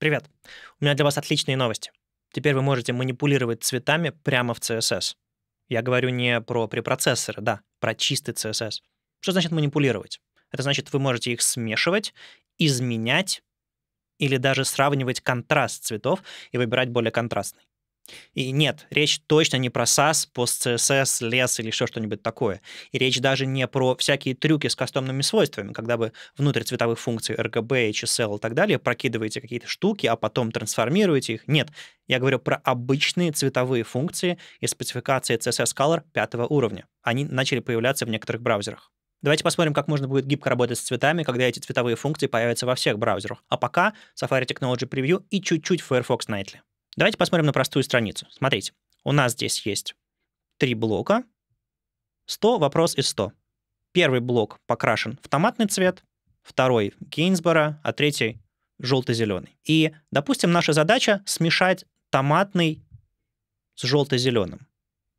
Привет. У меня для вас отличные новости. Теперь вы можете манипулировать цветами прямо в CSS. Я говорю не про препроцессоры, да, про чистый CSS. Что значит манипулировать? Это значит, вы можете их смешивать, изменять или даже сравнивать контраст цветов и выбирать более контрастный. И нет, речь точно не про SAS, пост CSS, лес или еще что-нибудь такое. И речь даже не про всякие трюки с кастомными свойствами, когда вы внутрь цветовых функций RGB, HSL и так далее прокидываете какие-то штуки, а потом трансформируете их. Нет, я говорю про обычные цветовые функции и спецификации CSS Color пятого уровня. Они начали появляться в некоторых браузерах. Давайте посмотрим, как можно будет гибко работать с цветами, когда эти цветовые функции появятся во всех браузерах. А пока Safari Technology Preview и чуть-чуть Firefox Nightly. Давайте посмотрим на простую страницу. Смотрите, у нас здесь есть три блока. 100, вопрос и 100. Первый блок покрашен в томатный цвет, второй — Гейнсбора, а третий — желто-зеленый. И, допустим, наша задача — смешать томатный с желто-зеленым.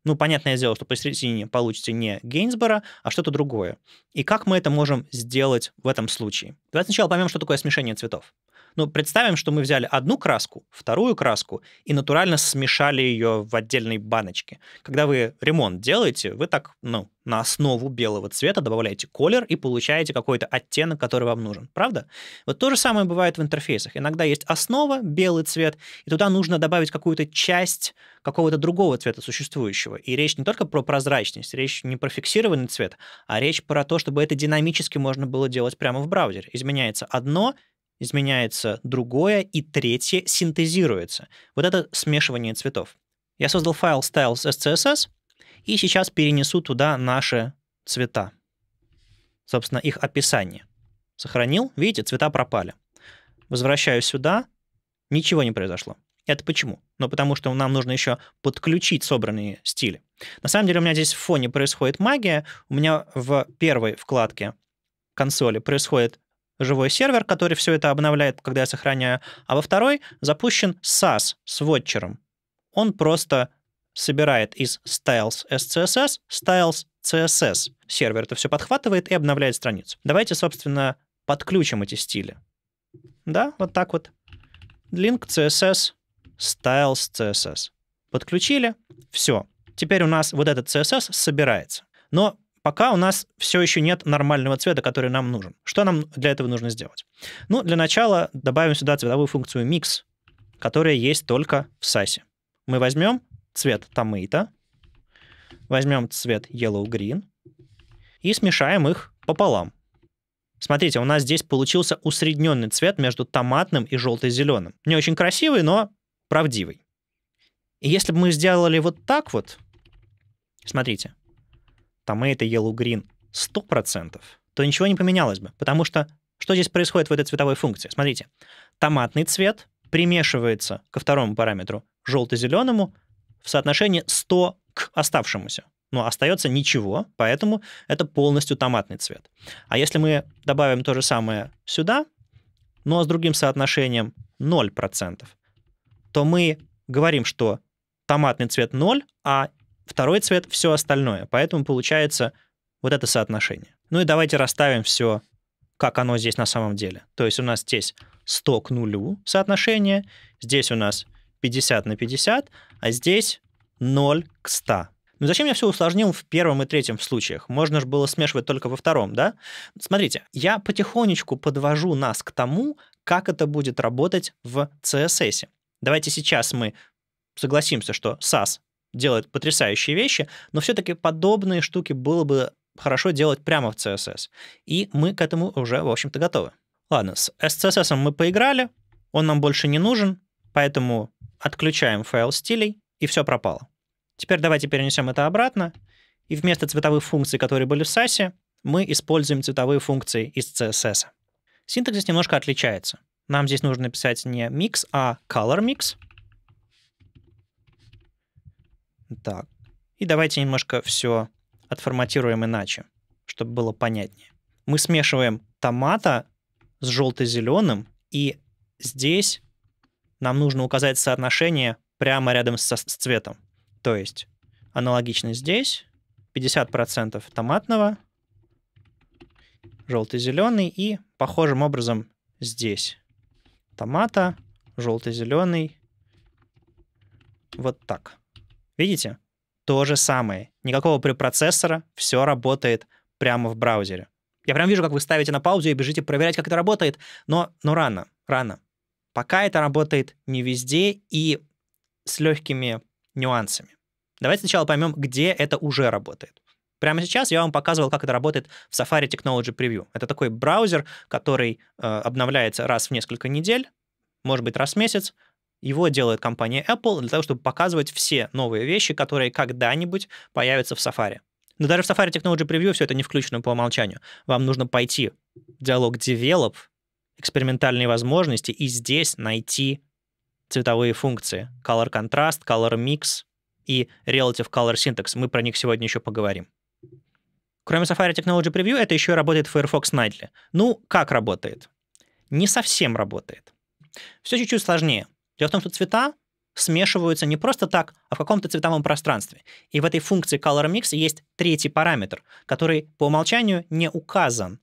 Ну, понятное дело, что посередине получите не Гейнсбора, а что-то другое. И как мы это можем сделать в этом случае? Давайте сначала поймем, что такое смешение цветов. Ну, представим, что мы взяли одну краску, вторую краску и натурально смешали ее в отдельной баночке. Когда вы ремонт делаете, вы так, ну, на основу белого цвета добавляете колер и получаете какой-то оттенок, который вам нужен. Правда? Вот то же самое бывает в интерфейсах. Иногда есть основа, белый цвет, и туда нужно добавить какую-то часть какого-то другого цвета существующего. И речь не только про прозрачность, речь не про фиксированный цвет, а речь про то, чтобы это динамически можно было делать прямо в браузере. Изменяется одно — изменяется другое, и третье синтезируется. Вот это смешивание цветов. Я создал файл styles.scss, и сейчас перенесу туда наши цвета. Собственно, их описание. Сохранил, видите, цвета пропали. Возвращаю сюда, ничего не произошло. Это почему? Ну, потому что нам нужно еще подключить собранные стили. На самом деле у меня здесь в фоне происходит магия. У меня в первой вкладке консоли происходит живой сервер, который все это обновляет, когда я сохраняю, а во второй запущен SAS с вотчером. Он просто собирает из styles SCSS styles CSS. Сервер это все подхватывает и обновляет страницу. Давайте, собственно, подключим эти стили. Да, вот так вот. Link CSS styles CSS. Подключили, все. Теперь у нас вот этот CSS собирается. Но пока у нас все еще нет нормального цвета, который нам нужен. Что нам для этого нужно сделать? Ну, для начала добавим сюда цветовую функцию mix, которая есть только в SAS. Мы возьмем цвет tomato, возьмем цвет yellow-green и смешаем их пополам. Смотрите, у нас здесь получился усредненный цвет между томатным и желто-зеленым. Не очень красивый, но правдивый. И если бы мы сделали вот так вот, смотрите, томейто yellow green 100%, то ничего не поменялось бы, потому что что здесь происходит в этой цветовой функции? Смотрите, томатный цвет примешивается ко второму параметру желто-зеленому в соотношении 100 к оставшемуся. Но остается ничего, поэтому это полностью томатный цвет. А если мы добавим то же самое сюда, но с другим соотношением 0%, то мы говорим, что томатный цвет 0, а Второй цвет — все остальное. Поэтому получается вот это соотношение. Ну и давайте расставим все, как оно здесь на самом деле. То есть у нас здесь 100 к нулю соотношение, здесь у нас 50 на 50, а здесь 0 к 100. Но ну зачем я все усложнил в первом и третьем случаях? Можно же было смешивать только во втором, да? Смотрите, я потихонечку подвожу нас к тому, как это будет работать в CSS. Давайте сейчас мы согласимся, что SAS делает потрясающие вещи, но все-таки подобные штуки было бы хорошо делать прямо в CSS. И мы к этому уже, в общем-то, готовы. Ладно, с CSS э, мы поиграли, он нам больше не нужен, поэтому отключаем файл стилей, и все пропало. Теперь давайте перенесем это обратно, и вместо цветовых функций, которые были в SAS, мы используем цветовые функции из CSS. Синтаксис немножко отличается. Нам здесь нужно написать не mix, а color mix — так. И давайте немножко все отформатируем иначе, чтобы было понятнее. Мы смешиваем томата с желто-зеленым, и здесь нам нужно указать соотношение прямо рядом со, с цветом. То есть аналогично здесь 50% томатного, желто зеленый и похожим образом здесь томата, желто зеленый вот так. Видите? То же самое. Никакого препроцессора, все работает прямо в браузере. Я прям вижу, как вы ставите на паузу и бежите проверять, как это работает, но, но рано, рано. Пока это работает не везде и с легкими нюансами. Давайте сначала поймем, где это уже работает. Прямо сейчас я вам показывал, как это работает в Safari Technology Preview. Это такой браузер, который э, обновляется раз в несколько недель, может быть, раз в месяц, его делает компания Apple для того, чтобы показывать все новые вещи, которые когда-нибудь появятся в Safari. Но даже в Safari Technology Preview все это не включено по умолчанию. Вам нужно пойти в диалог Develop, экспериментальные возможности, и здесь найти цветовые функции. Color Contrast, Color Mix и Relative Color Syntax. Мы про них сегодня еще поговорим. Кроме Safari Technology Preview, это еще и работает Firefox Nightly. Ну, как работает? Не совсем работает. Все чуть-чуть сложнее. Дело в том, что цвета смешиваются не просто так, а в каком-то цветовом пространстве. И в этой функции color mix есть третий параметр, который по умолчанию не указан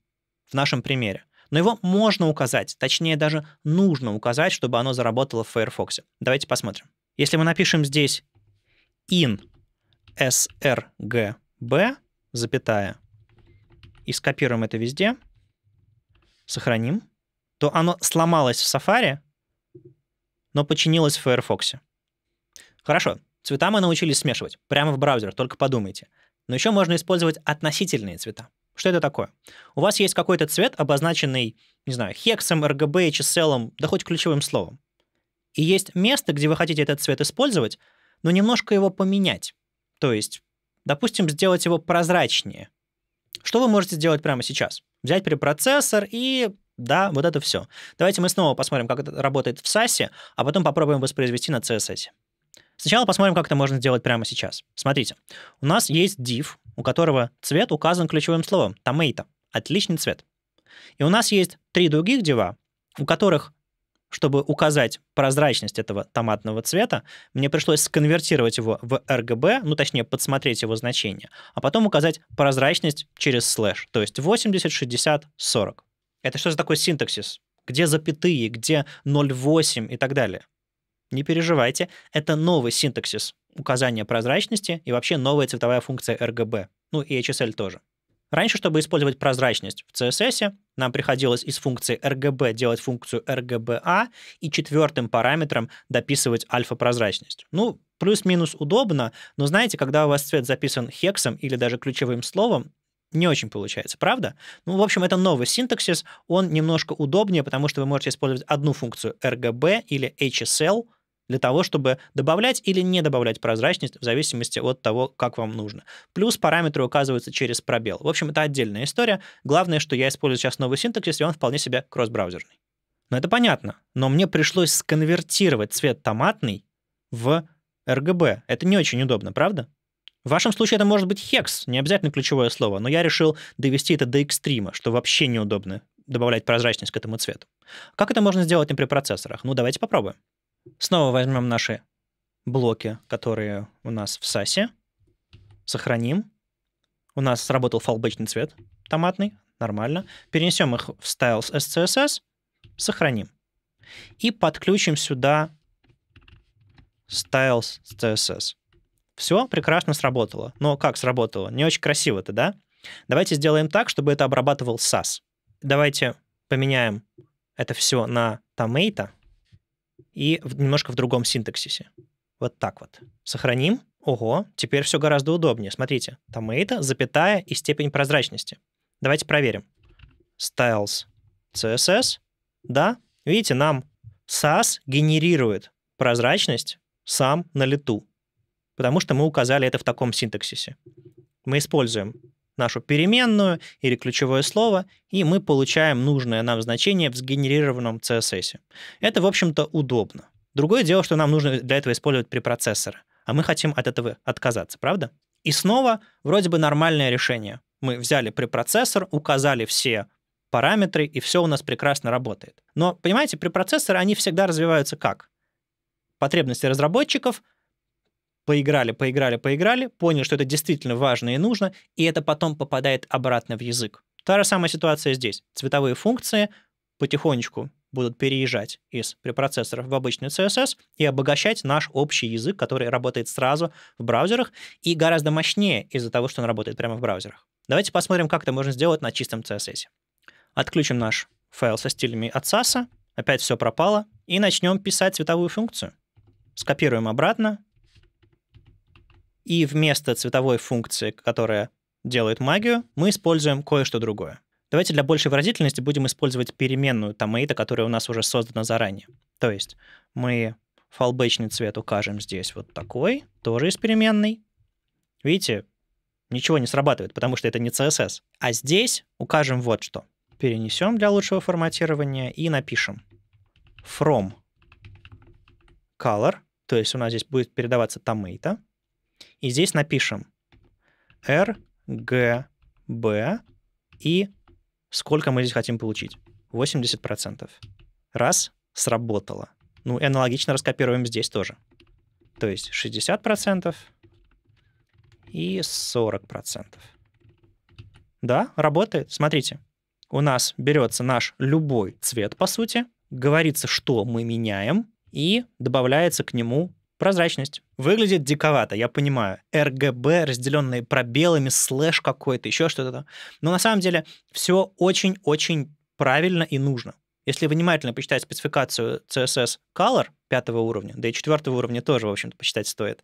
в нашем примере. Но его можно указать, точнее даже нужно указать, чтобы оно заработало в Firefox. Давайте посмотрим. Если мы напишем здесь in srgb, запятая, и скопируем это везде, сохраним, то оно сломалось в Safari, но подчинилась в Firefox. Хорошо, цвета мы научились смешивать прямо в браузер, только подумайте. Но еще можно использовать относительные цвета. Что это такое? У вас есть какой-то цвет, обозначенный, не знаю, хексом, RGB, HSL, да хоть ключевым словом. И есть место, где вы хотите этот цвет использовать, но немножко его поменять. То есть, допустим, сделать его прозрачнее. Что вы можете сделать прямо сейчас? Взять препроцессор и да, вот это все. Давайте мы снова посмотрим, как это работает в SAS, а потом попробуем воспроизвести на CSS. Сначала посмотрим, как это можно сделать прямо сейчас. Смотрите, у нас есть div, у которого цвет указан ключевым словом – tomato. Отличный цвет. И у нас есть три других дива, у которых, чтобы указать прозрачность этого томатного цвета, мне пришлось сконвертировать его в RGB, ну, точнее, подсмотреть его значение, а потом указать прозрачность через слэш, то есть 80, 60, 40. Это что за такой синтаксис? Где запятые, где 0,8 и так далее? Не переживайте, это новый синтаксис указания прозрачности и вообще новая цветовая функция RGB, ну и HSL тоже. Раньше, чтобы использовать прозрачность в CSS, нам приходилось из функции RGB делать функцию RGBA и четвертым параметром дописывать альфа-прозрачность. Ну, плюс-минус удобно, но знаете, когда у вас цвет записан хексом или даже ключевым словом, не очень получается, правда? Ну, в общем, это новый синтаксис, он немножко удобнее, потому что вы можете использовать одну функцию RGB или HSL для того, чтобы добавлять или не добавлять прозрачность в зависимости от того, как вам нужно. Плюс параметры указываются через пробел. В общем, это отдельная история. Главное, что я использую сейчас новый синтаксис, и он вполне себе кросс-браузерный. Но это понятно. Но мне пришлось сконвертировать цвет томатный в RGB. Это не очень удобно, правда? В вашем случае это может быть хекс, не обязательно ключевое слово, но я решил довести это до экстрима, что вообще неудобно добавлять прозрачность к этому цвету. Как это можно сделать при процессорах? Ну, давайте попробуем. Снова возьмем наши блоки, которые у нас в SAS, сохраним. У нас сработал фалбэчный цвет томатный, нормально. Перенесем их в styles SCSS, сохраним. И подключим сюда styles CSS. Все прекрасно сработало. Но как сработало? Не очень красиво-то, да? Давайте сделаем так, чтобы это обрабатывал SAS. Давайте поменяем это все на томейта и немножко в другом синтаксисе. Вот так вот. Сохраним. Ого, теперь все гораздо удобнее. Смотрите, томейта, запятая и степень прозрачности. Давайте проверим. Styles CSS. Да, видите, нам SAS генерирует прозрачность сам на лету потому что мы указали это в таком синтаксисе. Мы используем нашу переменную или ключевое слово, и мы получаем нужное нам значение в сгенерированном CSS. Это, в общем-то, удобно. Другое дело, что нам нужно для этого использовать препроцессоры, а мы хотим от этого отказаться, правда? И снова вроде бы нормальное решение. Мы взяли препроцессор, указали все параметры, и все у нас прекрасно работает. Но, понимаете, препроцессоры, они всегда развиваются как? Потребности разработчиков — поиграли, поиграли, поиграли, поняли, что это действительно важно и нужно, и это потом попадает обратно в язык. Та же самая ситуация здесь. Цветовые функции потихонечку будут переезжать из препроцессоров в обычный CSS и обогащать наш общий язык, который работает сразу в браузерах и гораздо мощнее из-за того, что он работает прямо в браузерах. Давайте посмотрим, как это можно сделать на чистом CSS. Отключим наш файл со стилями от SAS, опять все пропало, и начнем писать цветовую функцию. Скопируем обратно, и вместо цветовой функции, которая делает магию, мы используем кое-что другое. Давайте для большей выразительности будем использовать переменную томейта, которая у нас уже создана заранее. То есть мы фалбечный цвет укажем здесь вот такой, тоже из переменной. Видите, ничего не срабатывает, потому что это не CSS. А здесь укажем вот что. Перенесем для лучшего форматирования и напишем from color, то есть у нас здесь будет передаваться томейта, и здесь напишем R, G, B и сколько мы здесь хотим получить. 80%. Раз, сработало. Ну и аналогично раскопируем здесь тоже. То есть 60% и 40%. Да, работает. Смотрите, у нас берется наш любой цвет, по сути, говорится, что мы меняем, и добавляется к нему Прозрачность. Выглядит диковато, я понимаю. РГБ, разделенные пробелами, слэш какой-то, еще что-то Но на самом деле все очень-очень правильно и нужно. Если внимательно почитать спецификацию CSS Color пятого уровня, да и четвертого уровня тоже, в общем-то, почитать стоит,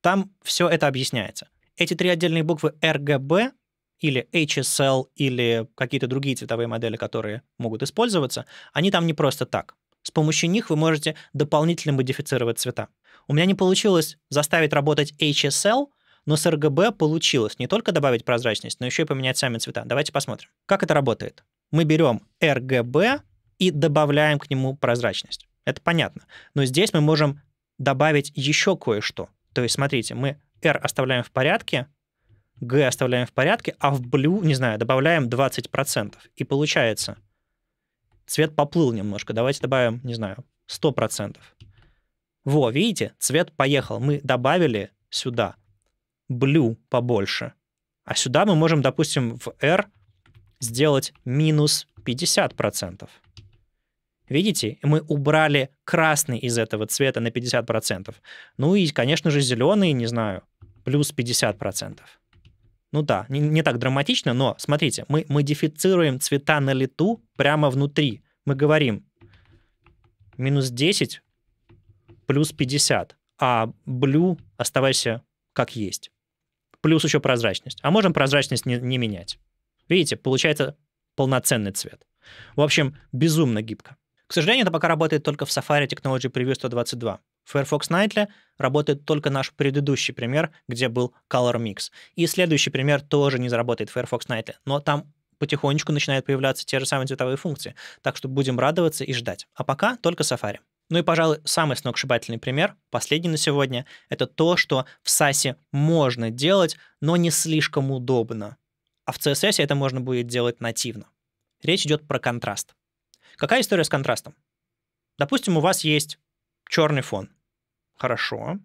там все это объясняется. Эти три отдельные буквы RGB или HSL, или какие-то другие цветовые модели, которые могут использоваться, они там не просто так. С помощью них вы можете дополнительно модифицировать цвета. У меня не получилось заставить работать HSL, но с RGB получилось не только добавить прозрачность, но еще и поменять сами цвета. Давайте посмотрим. Как это работает? Мы берем RGB и добавляем к нему прозрачность. Это понятно. Но здесь мы можем добавить еще кое-что. То есть, смотрите, мы R оставляем в порядке, G оставляем в порядке, а в blue, не знаю, добавляем 20%. И получается, цвет поплыл немножко. Давайте добавим, не знаю, 100%. Во, видите, цвет поехал. Мы добавили сюда blue побольше. А сюда мы можем, допустим, в R сделать минус 50%. Видите, мы убрали красный из этого цвета на 50%. Ну и, конечно же, зеленый, не знаю, плюс 50%. Ну да, не, не так драматично, но смотрите, мы модифицируем цвета на лету прямо внутри. Мы говорим минус 10 плюс 50, а blue оставайся как есть. Плюс еще прозрачность. А можем прозрачность не, не менять. Видите, получается полноценный цвет. В общем, безумно гибко. К сожалению, это пока работает только в Safari Technology Preview 122. В Firefox Nightly работает только наш предыдущий пример, где был Color Mix. И следующий пример тоже не заработает в Firefox Nightly, но там потихонечку начинают появляться те же самые цветовые функции. Так что будем радоваться и ждать. А пока только Safari. Ну и, пожалуй, самый сногсшибательный пример, последний на сегодня, это то, что в SAS можно делать, но не слишком удобно. А в CSS это можно будет делать нативно. Речь идет про контраст. Какая история с контрастом? Допустим, у вас есть черный фон. Хорошо.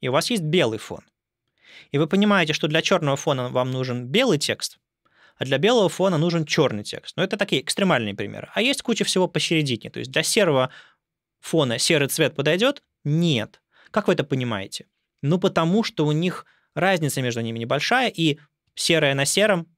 И у вас есть белый фон. И вы понимаете, что для черного фона вам нужен белый текст, а для белого фона нужен черный текст. Но ну, это такие экстремальные примеры. А есть куча всего посередине. То есть для серого фона серый цвет подойдет? Нет. Как вы это понимаете? Ну, потому что у них разница между ними небольшая, и серая на сером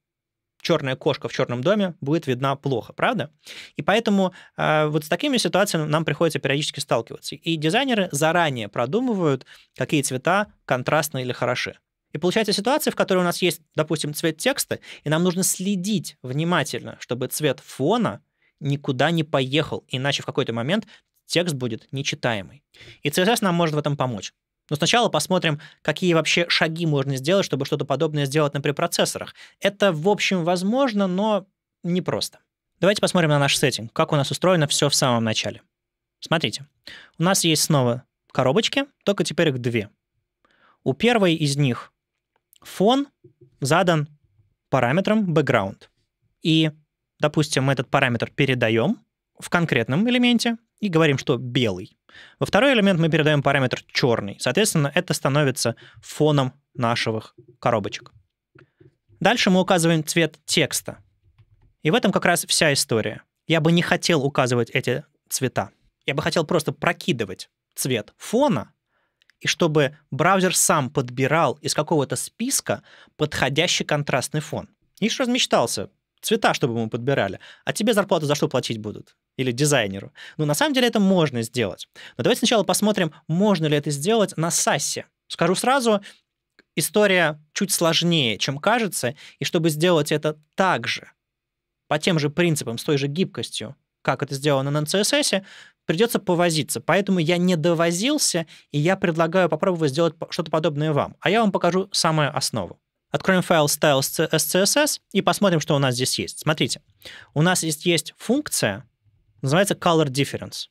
черная кошка в черном доме будет видна плохо, правда? И поэтому э, вот с такими ситуациями нам приходится периодически сталкиваться. И дизайнеры заранее продумывают, какие цвета контрастны или хороши. И получается ситуация, в которой у нас есть, допустим, цвет текста, и нам нужно следить внимательно, чтобы цвет фона никуда не поехал, иначе в какой-то момент текст будет нечитаемый. И CSS нам может в этом помочь. Но сначала посмотрим, какие вообще шаги можно сделать, чтобы что-то подобное сделать на препроцессорах. Это, в общем, возможно, но непросто. Давайте посмотрим на наш сеттинг, как у нас устроено все в самом начале. Смотрите, у нас есть снова коробочки, только теперь их две. У первой из них фон задан параметром background. И, допустим, мы этот параметр передаем, в конкретном элементе и говорим, что белый. Во второй элемент мы передаем параметр черный. Соответственно, это становится фоном наших коробочек. Дальше мы указываем цвет текста. И в этом как раз вся история. Я бы не хотел указывать эти цвета. Я бы хотел просто прокидывать цвет фона, и чтобы браузер сам подбирал из какого-то списка подходящий контрастный фон. Ишь размечтался, цвета, чтобы мы подбирали. А тебе зарплату за что платить будут? или дизайнеру. Ну, на самом деле это можно сделать. Но давайте сначала посмотрим, можно ли это сделать на SaaS. Скажу сразу, история чуть сложнее, чем кажется, и чтобы сделать это так же, по тем же принципам, с той же гибкостью, как это сделано на CSS, придется повозиться. Поэтому я не довозился, и я предлагаю попробовать сделать что-то подобное вам. А я вам покажу самую основу. Откроем файл styles.css и посмотрим, что у нас здесь есть. Смотрите, у нас здесь есть функция, называется color difference.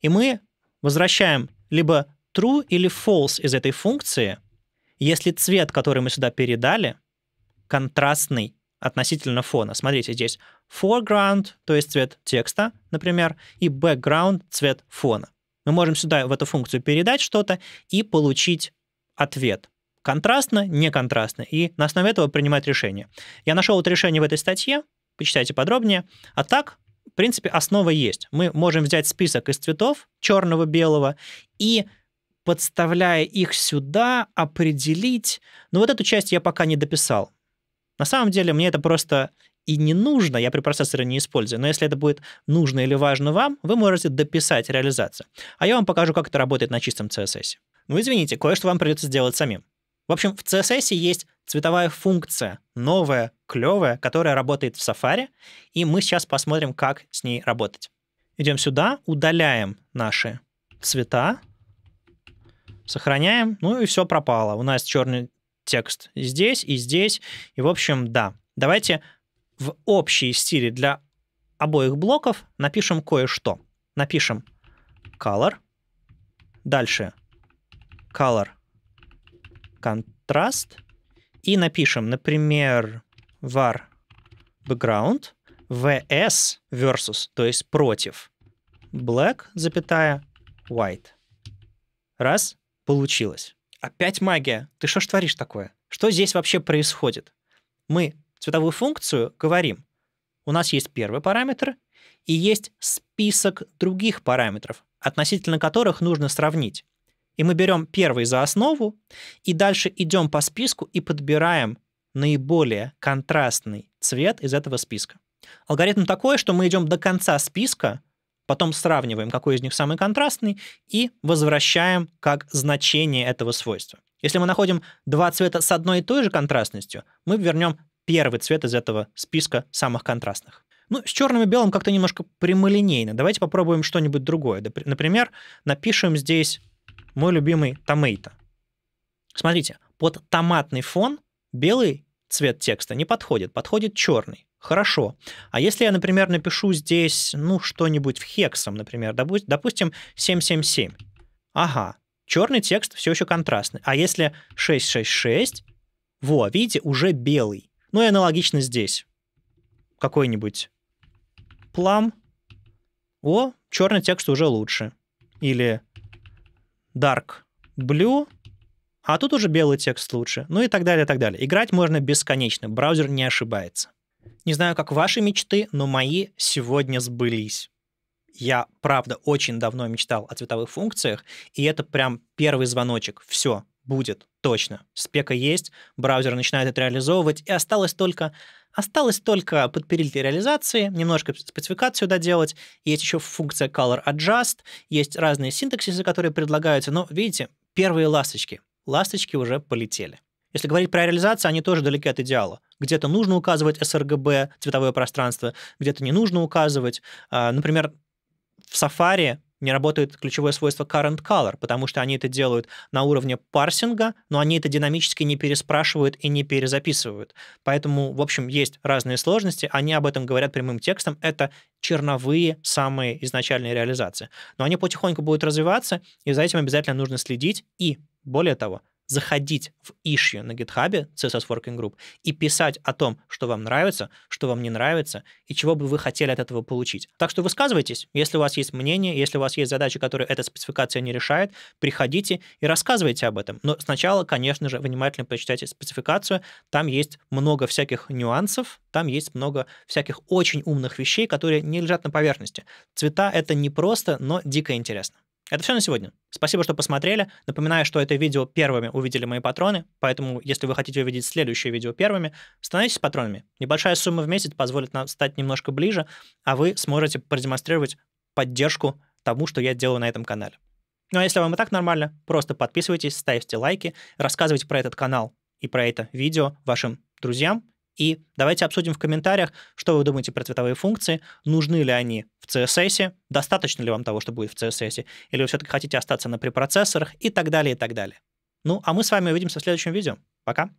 И мы возвращаем либо true или false из этой функции, если цвет, который мы сюда передали, контрастный относительно фона. Смотрите, здесь foreground, то есть цвет текста, например, и background, цвет фона. Мы можем сюда в эту функцию передать что-то и получить ответ. Контрастно, не контрастно И на основе этого принимать решение. Я нашел это решение в этой статье, почитайте подробнее. А так, в принципе, основа есть. Мы можем взять список из цветов черного, белого и подставляя их сюда, определить. Но «Ну, вот эту часть я пока не дописал. На самом деле мне это просто и не нужно, я при препроцессоры не использую, но если это будет нужно или важно вам, вы можете дописать реализацию. А я вам покажу, как это работает на чистом CSS. Ну, извините, кое-что вам придется сделать самим. В общем, в CSS есть цветовая функция новая, клевая, которая работает в Safari, и мы сейчас посмотрим, как с ней работать. Идем сюда, удаляем наши цвета, сохраняем, ну и все пропало. У нас черный текст здесь, и здесь, и в общем, да. Давайте в общие стиле для обоих блоков напишем кое-что. Напишем color, дальше color contrast — и напишем, например, var background vs versus, то есть против black, запятая, white. Раз, получилось. Опять магия. Ты что ж творишь такое? Что здесь вообще происходит? Мы цветовую функцию говорим. У нас есть первый параметр и есть список других параметров, относительно которых нужно сравнить. И мы берем первый за основу, и дальше идем по списку и подбираем наиболее контрастный цвет из этого списка. Алгоритм такой, что мы идем до конца списка, потом сравниваем, какой из них самый контрастный, и возвращаем как значение этого свойства. Если мы находим два цвета с одной и той же контрастностью, мы вернем первый цвет из этого списка самых контрастных. Ну, с черным и белым как-то немножко прямолинейно. Давайте попробуем что-нибудь другое. Например, напишем здесь мой любимый томейто. Смотрите, под томатный фон белый цвет текста не подходит, подходит черный. Хорошо. А если я, например, напишу здесь, ну, что-нибудь в хексом, например, допу- допустим, 777. Ага, черный текст все еще контрастный. А если 666, во, видите, уже белый. Ну и аналогично здесь. Какой-нибудь плам. О, черный текст уже лучше. Или dark blue, а тут уже белый текст лучше, ну и так далее, и так далее. Играть можно бесконечно, браузер не ошибается. Не знаю, как ваши мечты, но мои сегодня сбылись. Я, правда, очень давно мечтал о цветовых функциях, и это прям первый звоночек. Все, будет, точно. Спека есть, браузер начинает это реализовывать, и осталось только Осталось только подпилить реализации, немножко спецификацию доделать. Есть еще функция Color Adjust, есть разные синтаксисы, которые предлагаются. Но, видите, первые ласточки. Ласточки уже полетели. Если говорить про реализацию, они тоже далеки от идеала. Где-то нужно указывать sRGB, цветовое пространство, где-то не нужно указывать. А, например, в Safari не работает ключевое свойство current color, потому что они это делают на уровне парсинга, но они это динамически не переспрашивают и не перезаписывают. Поэтому, в общем, есть разные сложности, они об этом говорят прямым текстом, это черновые самые изначальные реализации. Но они потихоньку будут развиваться, и за этим обязательно нужно следить и более того, заходить в issue на GitHub CSS Working Group и писать о том, что вам нравится, что вам не нравится и чего бы вы хотели от этого получить. Так что высказывайтесь, если у вас есть мнение, если у вас есть задачи, которые эта спецификация не решает, приходите и рассказывайте об этом. Но сначала, конечно же, внимательно почитайте спецификацию, там есть много всяких нюансов, там есть много всяких очень умных вещей, которые не лежат на поверхности. Цвета — это не просто, но дико интересно. Это все на сегодня. Спасибо, что посмотрели. Напоминаю, что это видео первыми увидели мои патроны, поэтому если вы хотите увидеть следующее видео первыми, становитесь патронами. Небольшая сумма в месяц позволит нам стать немножко ближе, а вы сможете продемонстрировать поддержку тому, что я делаю на этом канале. Ну а если вам и так нормально, просто подписывайтесь, ставьте лайки, рассказывайте про этот канал и про это видео вашим друзьям и давайте обсудим в комментариях, что вы думаете про цветовые функции, нужны ли они в CSS, достаточно ли вам того, что будет в CSS, или вы все-таки хотите остаться на препроцессорах и так далее, и так далее. Ну, а мы с вами увидимся в следующем видео. Пока!